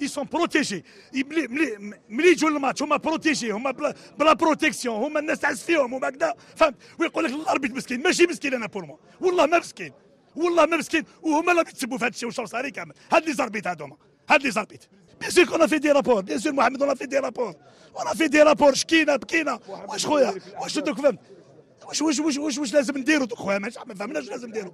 ils sont protégés ملي يجوا الماتش هما بروتيجي هما بلا, بلا بروتيكسيون هما الناس تعز فيهم هما كذا فهمت ويقول لك الاربيت مسكين ماشي مسكين انا بور مو والله ما مسكين والله ما مسكين وهما اللي بيتسبوا في هذا الشيء وشرصاري كامل هاد لي زاربيت هادوما هاد لي زاربيت بيان سور كون في دي رابور بيان سور محمد ولا في دي رابور ولا في دي رابور شكينا بكينا واش خويا واش دوك فهمت واش واش واش واش لازم نديرو دوك خويا ما فهمناش لازم نديرو